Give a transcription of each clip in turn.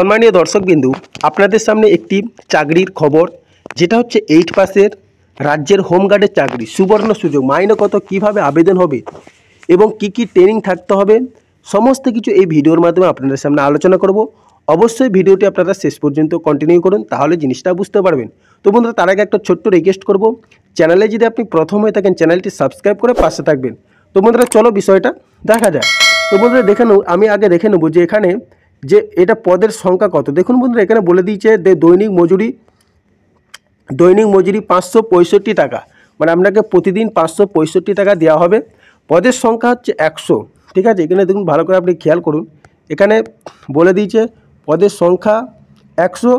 সম্মানীয় দর্শকবিন্দু আপনাদের সামনে একটি চাকরির খবর যেটা হচ্ছে এইট পাসের রাজ্যের হোমগার্ডের চাকরি সুবর্ণ সুযোগ মাইনে কত কীভাবে আবেদন হবে এবং কি কি ট্রেনিং থাকতে হবে সমস্ত কিছু এই ভিডিওর মাধ্যমে আপনাদের সামনে আলোচনা করব অবশ্যই ভিডিওটি আপনারা শেষ পর্যন্ত কন্টিনিউ করুন তাহলে জিনিসটা বুঝতে পারবেন তো বন্ধুরা তার আগে একটা ছোট্ট রিকোয়েস্ট করব চ্যানেলে যদি আপনি প্রথম হয়ে থাকেন চ্যানেলটি সাবস্ক্রাইব করে পাশে থাকবেন তো বন্ধুরা চলো বিষয়টা দেখা যাক তো বন্ধুরা দেখে আমি আগে দেখে নেব যে এখানে যে এটা পদের সংখ্যা কত দেখুন বন্ধুরা এখানে বলে দিয়েছে যে দৈনিক মজুরি দৈনিক মজুরি পাঁচশো পঁয়ষট্টি টাকা মানে আপনাকে প্রতিদিন পাঁচশো পঁয়ষট্টি টাকা দেওয়া হবে পদের সংখ্যা হচ্ছে একশো ঠিক আছে এখানে দেখুন ভালো করে আপনি খেয়াল করুন এখানে বলে দিয়েছে পদের সংখ্যা একশো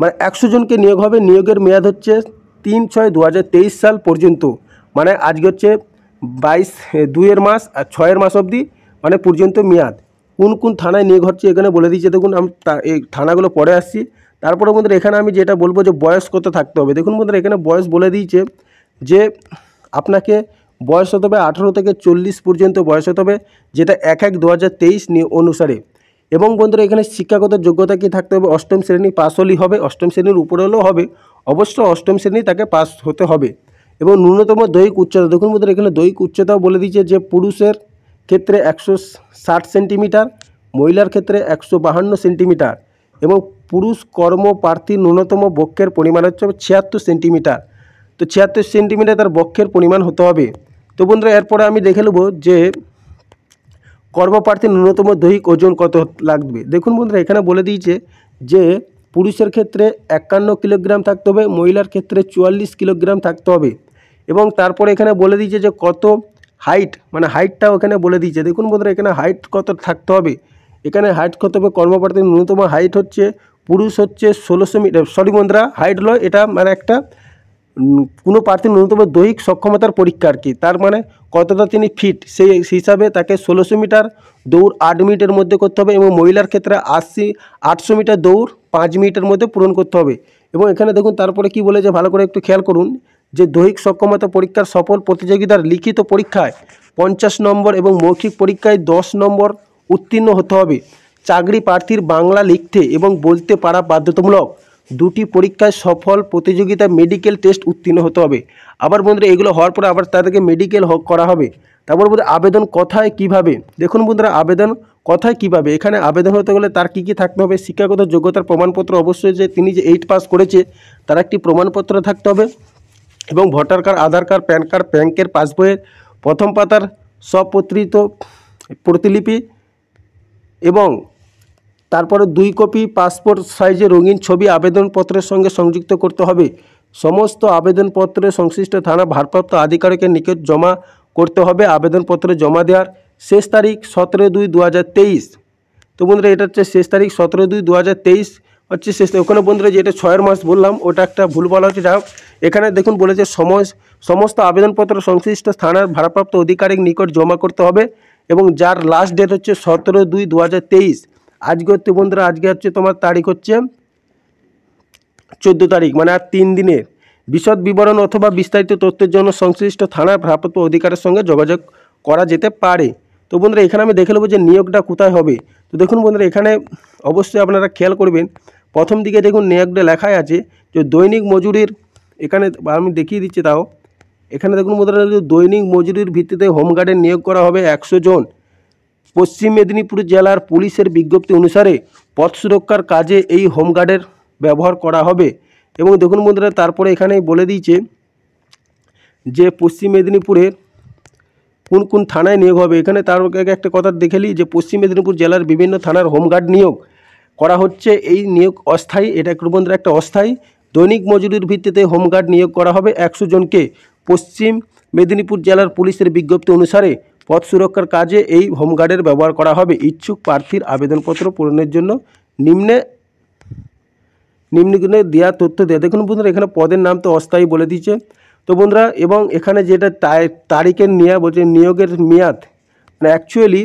মানে একশো জনকে নিয়োগ হবে নিয়োগের মেয়াদ হচ্ছে তিন ছয় দু সাল পর্যন্ত মানে আজকে হচ্ছে বাইশ দুইয়ের মাস আর ছয়ের মাস অবধি মানে পর্যন্ত মেয়াদ কোন কোন থানায় নিয়ে ঘটছে এখানে বলে দিচ্ছে দেখুন আমি এই থানাগুলো পরে আসছি তারপরে বন্ধুরা এখানে আমি যেটা বলবো যে বয়স কত থাকতে হবে দেখুন বন্ধুরা এখানে বয়স বলে দিয়েছে যে আপনাকে বয়স হতে হবে আঠেরো থেকে চল্লিশ পর্যন্ত বয়স হতে হবে যেটা এক এক দু হাজার তেইশ অনুসারে এবং বন্ধুরা এখানে শিক্ষাগত যোগ্যতা কি থাকতে হবে অষ্টম শ্রেণী পাস হলেই হবে অষ্টম শ্রেণীর উপরে হলেও হবে অবশ্য অষ্টম শ্রেণী তাকে পাস হতে হবে এবং ন্যূনতম দৈহিক উচ্চতা দেখুন বন্ধুরা এখানে দৈহিক উচ্চতাও বলে দিচ্ছে যে পুরুষের ক্ষেত্রে একশো ষাট সেন্টিমিটার মহিলার ক্ষেত্রে একশো বাহান্ন সেন্টিমিটার এবং পুরুষ কর্মপ্রার্থীর ন্যূনতম বক্ষের পরিমাণ হচ্ছে ছিয়াত্তর সেন্টিমিটার তো ছিয়াত্তর সেন্টিমিটার তার বক্ষের পরিমাণ হতে হবে তো বন্ধুরা এরপরে আমি দেখে নেব যে কর্মপ্রার্থী ন্যূনতম দৈহিক ওজন কত লাগবে দেখুন বন্ধুরা এখানে বলে দিয়েছে যে পুরুষের ক্ষেত্রে একান্ন কিলোগ্রাম থাকতে হবে মহিলার ক্ষেত্রে চুয়াল্লিশ কিলোগ্রাম থাকতে হবে এবং তারপরে এখানে বলে দিয়েছে যে কত হাইট মানে হাইটটা ওখানে বলে দিয়েছে দেখুন বন্ধুরা এখানে হাইট কত থাকতে হবে এখানে হাইট কত হবে কর্মপ্রার্থীর ন্যূনতম হাইট হচ্ছে পুরুষ হচ্ছে ষোলোশো মিটার সরি বন্ধুরা হাইট লয় এটা মানে একটা কোনো প্রার্থীর ন্যূনতম দৈহিক সক্ষমতার পরীক্ষা আর কি তার মানে কতটা তিনি ফিট সেই হিসাবে তাকে ষোলোশো মিটার দৌড় আট মিনিটের মধ্যে করতে হবে এবং মহিলার ক্ষেত্রে আশি আটশো মিটার দৌড় পাঁচ মিনিটের মধ্যে পূরণ করতে হবে এবং এখানে দেখুন তারপরে কি বলেছে ভালো করে একটু খেয়াল করুন যে দৈহিক সক্ষমতা পরীক্ষার সফল প্রতিযোগিতার লিখিত পরীক্ষায় পঞ্চাশ নম্বর এবং মৌখিক পরীক্ষায় দশ নম্বর উত্তীর্ণ হতে হবে চাকরি প্রার্থীর বাংলা লিখতে এবং বলতে পারা বাধ্যতামূলক দুটি পরীক্ষায় সফল প্রতিযোগিতা মেডিকেল টেস্ট উত্তীর্ণ হতে হবে আবার বন্ধুরা এগুলো হওয়ার পরে আবার তাদেরকে মেডিকেল করা হবে তারপর বন্ধুরা আবেদন কথায় কিভাবে দেখুন বন্ধুরা আবেদন কথায় কিভাবে এখানে আবেদন হতে গেলে তার কি কি থাকতে হবে শিক্ষাগত যোগ্যতার প্রমাণপত্র অবশ্যই যে তিনি যে এইট পাস করেছে তার একটি প্রমাণপত্র থাকতে হবে এবং voter card Aadhaar card PAN card ব্যাংকের পাসবইয়ের প্রথম পাতার সপত্রিত প্রতিলিপি এবং তারপরে দুই কপি পাসপোর্ট সাইজে রঙিন ছবি আবেদনপত্রের সঙ্গে সংযুক্ত করতে হবে সমস্ত আবেদনপত্রের সংশ্লিষ্ট থানা ভারপ্রাপ্ত আধিকারিকের নিকট জমা করতে হবে আবেদনপত্র জমা দেওয়ার শেষ তারিখ সতেরো দুই দু তো বন্ধুরা এটা হচ্ছে শেষ তারিখ সতেরো দুই দু হাজার তেইশ হচ্ছে শেষ ওখানে বন্ধুরা যেটা ছয়ের মাস বললাম ওটা একটা ভুল বলা হচ্ছে যা এখানে দেখুন বলেছে সমস্ত আবেদনপত্র সংশ্লিষ্ট থানার ভারপ্রাপ্ত অধিকারিক নিকট জমা করতে হবে এবং যার লাস্ট ডেট হচ্ছে সতেরো দুই দু আজকে হচ্ছে বন্ধুরা আজকে হচ্ছে তোমার তারিখ হচ্ছে চোদ্দো তারিখ মানে আর তিন দিনের বিশদ বিবরণ অথবা বিস্তারিত তথ্যের জন্য সংশ্লিষ্ট থানার ভারপ্রাপ্ত অধিকারের সঙ্গে যোগাযোগ করা যেতে পারে তো বন্ধুরা এখানে আমি দেখে নেবো যে নিয়োগটা কোথায় হবে তো দেখুন বন্ধুরা এখানে অবশ্যই আপনারা খেয়াল করবেন প্রথম দিকে দেখুন নিয়োগটা লেখাই আছে যে দৈনিক মজুরির এখানে আমি দেখিয়ে দিচ্ছি তাও এখানে দেখুন বন্ধুরা দৈনিক মজুরির ভিত্তিতে হোমগার্ডে নিয়োগ করা হবে একশো জন পশ্চিম মেদিনীপুর জেলার পুলিশের বিজ্ঞপ্তি অনুসারে পথ সুরক্ষার কাজে এই হোমগার্ডের ব্যবহার করা হবে এবং দেখুন বন্ধুরা তারপরে এখানেই বলে দিয়েছে যে পশ্চিম মেদিনীপুরের কোন কোন থানায় নিয়োগ হবে এখানে তার একটা কথা দেখে যে পশ্চিম মেদিনীপুর জেলার বিভিন্ন থানার হোমগার্ড নিয়োগ করা হচ্ছে এই নিয়োগ অস্থায়ী এটা বন্ধুরা একটা অস্থায়ী দৈনিক মজুরির ভিত্তিতে হোমগার্ড নিয়োগ করা হবে একশো জনকে পশ্চিম মেদিনীপুর জেলার পুলিশের বিজ্ঞপ্তি অনুসারে পথ সুরক্ষার কাজে এই হোমগার্ডের ব্যবহার করা হবে ইচ্ছুক প্রার্থীর আবেদনপত্র পূরণের জন্য নিম্নে নিম্নগুণে দেওয়া তথ্য দেওয়া দেখুন বন্ধুরা এখানে পদের নাম তো অস্থায়ী বলে দিচ্ছে তো বন্ধুরা এবং এখানে যেটা তারিখের নেওয়া বলছে নিয়োগের মেয়াদ মানে অ্যাকচুয়ালি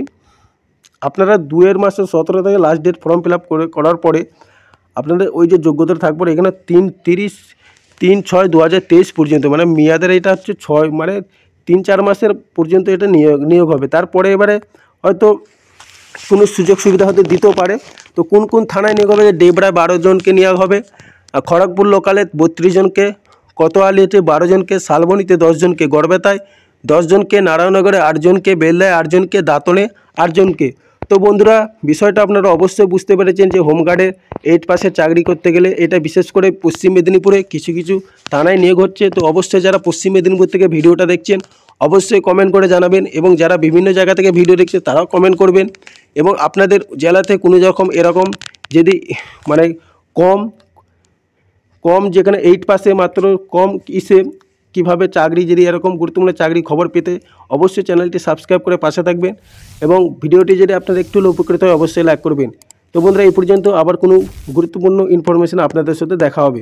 আপনারা দুয়ের মাসের সতেরো থেকে last date form fill up করে করার পরে আপনাদের ওই যে যোগ্যতা থাকবে এখানে তিন তিরিশ তিন ছয় দু পর্যন্ত মানে মেয়াদের এটা হচ্ছে ছয় মানে তিন চার মাসের পর্যন্ত এটা নিয়োগ নিয়োগ হবে তারপরে এবারে হয়তো কোনো সুযোগ সুবিধা হয়তো দিতেও পারে তো কোন কোন থানায় নিয়োগ হবে যে ডেবরায় বারো জনকে নেওয়া হবে খড়গপুর লোকালে বত্রিশ জনকে কতোয়ালিতে বারো জনকে শালবনিতে দশজনকে গড়বেতায় দশজনকে নারায়ণনগরে আটজনকে বেল্লায় আটজনকে দাঁতনে আটজনকে তো বন্ধুরা বিষয়টা আপনারা অবশ্যই বুঝতে পেরেছেন যে হোমগার্ডের এইট পাসের চাকরি করতে গেলে এটা বিশেষ করে পশ্চিম মেদিনীপুরে কিছু কিছু থানায় নিয়োগ হচ্ছে তো অবশ্যই যারা পশ্চিম মেদিনীপুর থেকে ভিডিওটা দেখছেন অবশ্যই কমেন্ট করে জানাবেন এবং যারা বিভিন্ন জায়গা থেকে ভিডিও দেখছে তারাও কমেন্ট করবেন এবং আপনাদের জেলাতে কোনো রকম এরকম যদি মানে কম কম যেখানে এইট পাসে মাত্র কম ইসে কিভাবে চাকরি যদি এরকম গুরুত্বপূর্ণ চাকরি খবর পেতে অবশ্যই চ্যানেলটি সাবস্ক্রাইব করে পাশে থাকবেন এবং ভিডিওটি যদি আপনার একটু উপকৃত হয় অবশ্যই লাইক করবেন তো বন্ধুরা এই পর্যন্ত আবার কোনো গুরুত্বপূর্ণ ইনফরমেশন আপনাদের সাথে দেখা হবে